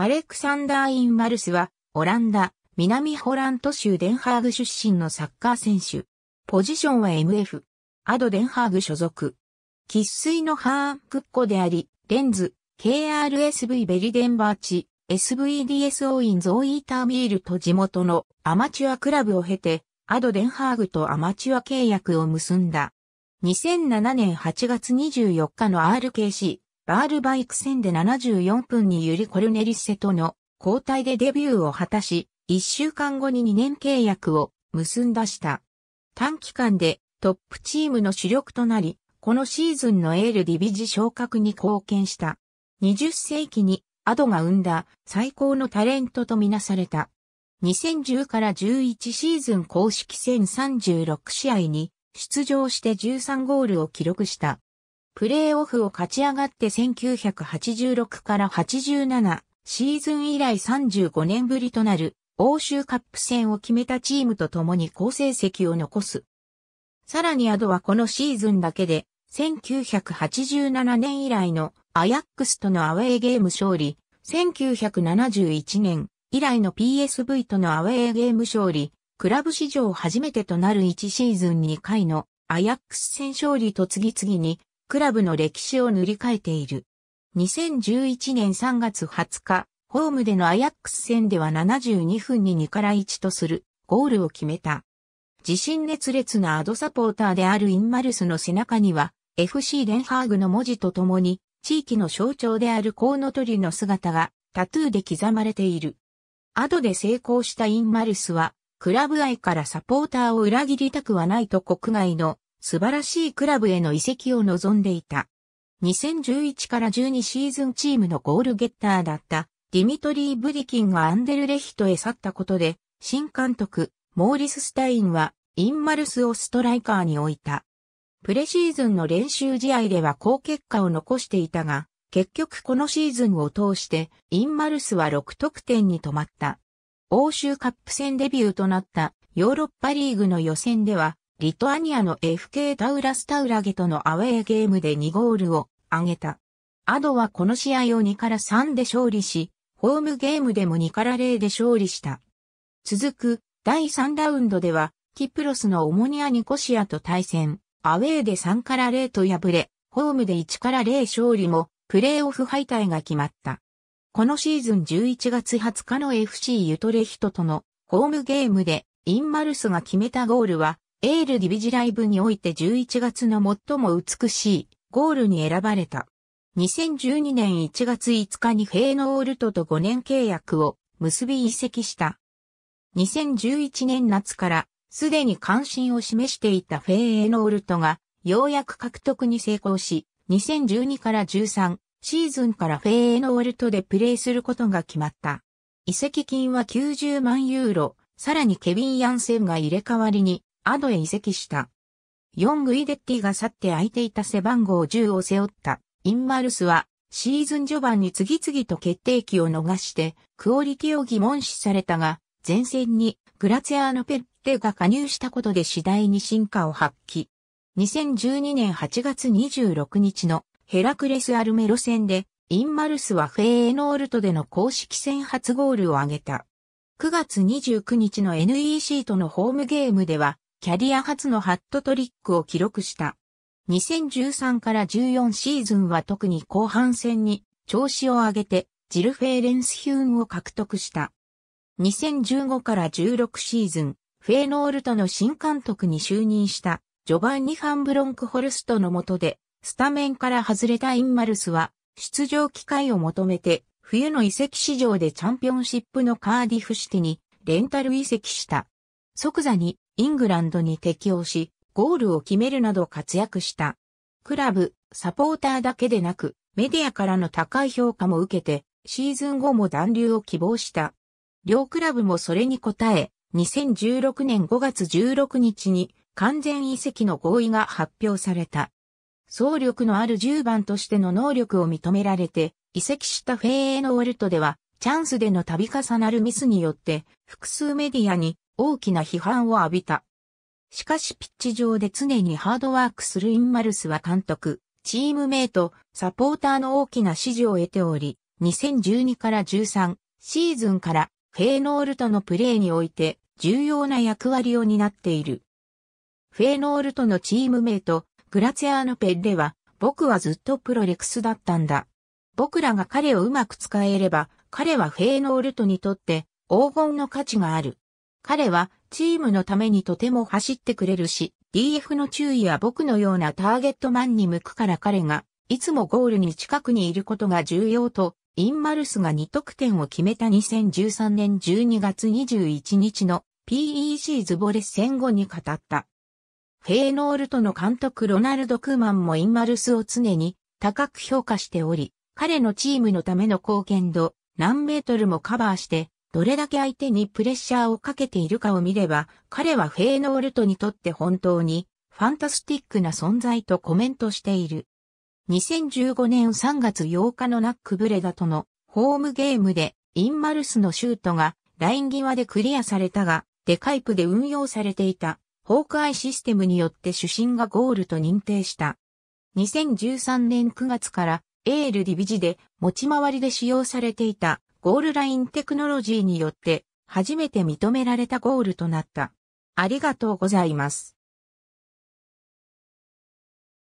アレクサンダー・イン・マルスは、オランダ、南ホラント州デンハーグ出身のサッカー選手。ポジションは MF。アド・デンハーグ所属。喫水のハーンクッコであり、レンズ、KRSV ベリデンバーチ、SVDSO インゾーイーターミールと地元のアマチュアクラブを経て、アド・デンハーグとアマチュア契約を結んだ。2007年8月24日の RKC バールバイク戦で74分にユリ・コルネリッセとの交代でデビューを果たし、1週間後に2年契約を結んだした。短期間でトップチームの主力となり、このシーズンのエールディビジ昇格に貢献した。20世紀にアドが生んだ最高のタレントとみなされた。2010から11シーズン公式戦3 6試合に出場して13ゴールを記録した。プレーオフを勝ち上がって1986から87シーズン以来35年ぶりとなる欧州カップ戦を決めたチームと共に好成績を残す。さらにアドはこのシーズンだけで1987年以来のアヤックスとのアウェーゲーム勝利、1971年以来の PSV とのアウェーゲーム勝利、クラブ史上初めてとなる1シーズン2回のアヤックス戦勝利と次々にクラブの歴史を塗り替えている。2011年3月20日、ホームでのアヤックス戦では72分に2から1とするゴールを決めた。自信熱烈なアドサポーターであるインマルスの背中には FC デンハーグの文字とともに地域の象徴であるコウノトリの姿がタトゥーで刻まれている。アドで成功したインマルスはクラブ愛からサポーターを裏切りたくはないと国外の素晴らしいクラブへの移籍を望んでいた。2011から12シーズンチームのゴールゲッターだったディミトリー・ブリキンがアンデルレヒトへ去ったことで、新監督、モーリス・スタインは、インマルスをストライカーに置いた。プレシーズンの練習試合では好結果を残していたが、結局このシーズンを通して、インマルスは6得点に止まった。欧州カップ戦デビューとなったヨーロッパリーグの予選では、リトアニアの FK タウラスタウラゲとのアウェーゲームで2ゴールを挙げた。アドはこの試合を2から3で勝利し、ホームゲームでも2から0で勝利した。続く第3ラウンドでは、キプロスのオモニア・ニコシアと対戦、アウェーで3から0と敗れ、ホームで1から0勝利も、プレーオフ敗退が決まった。このシーズン11月20日の FC ユトレヒトとのホームゲームでインマルスが決めたゴールはエールディビジライブにおいて11月の最も美しいゴールに選ばれた。2012年1月5日にフェイノールトと5年契約を結び移籍した。2011年夏からすでに関心を示していたフェーノールトがようやく獲得に成功し、2012から13シーズンからフェーノールトでプレーすることが決まった。移籍金は90万ユーロ、さらにケビン・ヤンセンが入れ替わりにアドへ移籍した。ヨング・イデッティが去って空いていた背番号10を背負ったインマルスはシーズン序盤に次々と決定機を逃してクオリティを疑問視されたが前線にグラツヤアーノ・ペッテが加入したことで次第に進化を発揮。2012年8月26日のヘラクレス・アルメロ戦でインマルスはフェーエノールトでの公式戦初ゴールを挙げた。9月29日の NEC とのホームゲームではキャリア初のハットトリックを記録した。2013から14シーズンは特に後半戦に調子を上げてジル・フェーレンス・ヒューンを獲得した。2015から16シーズン、フェーノールトの新監督に就任したジョバンニ・ファンブロンクホルストの下でスタメンから外れたインマルスは出場機会を求めて冬の移籍市場でチャンピオンシップのカーディフシティにレンタル移籍した。即座にイングランドに適応し、ゴールを決めるなど活躍した。クラブ、サポーターだけでなく、メディアからの高い評価も受けて、シーズン後も残留を希望した。両クラブもそれに応え、2016年5月16日に完全移籍の合意が発表された。総力のある10番としての能力を認められて、移籍したフェーエノールトでは、チャンスでの度重なるミスによって、複数メディアに大きな批判を浴びた。しかしピッチ上で常にハードワークするインマルスは監督、チームメイト、サポーターの大きな支持を得ており、2012から13シーズンからフェーノールトのプレーにおいて重要な役割を担っている。フェーノールトのチームメイト、グラツィアーノ・ペッレは、僕はずっとプロレクスだったんだ。僕らが彼をうまく使えれば、彼はフェーノールトにとって黄金の価値がある。彼はチームのためにとても走ってくれるし、DF の注意は僕のようなターゲットマンに向くから彼が、いつもゴールに近くにいることが重要と、インマルスが2得点を決めた2013年12月21日の PEC ズボレ戦後に語った。フェーノールトの監督ロナルド・クーマンもインマルスを常に高く評価しており、彼のチームのための貢献度、何メートルもカバーして、どれだけ相手にプレッシャーをかけているかを見れば、彼はフェーノールトにとって本当にファンタスティックな存在とコメントしている。2015年3月8日のナックブレダとのホームゲームでインマルスのシュートがライン際でクリアされたが、デカイプで運用されていたホークアイシステムによって主審がゴールと認定した。2013年9月からエールディビジで持ち回りで使用されていたゴールラインテクノロジーによって初めて認められたゴールとなった。ありがとうございます。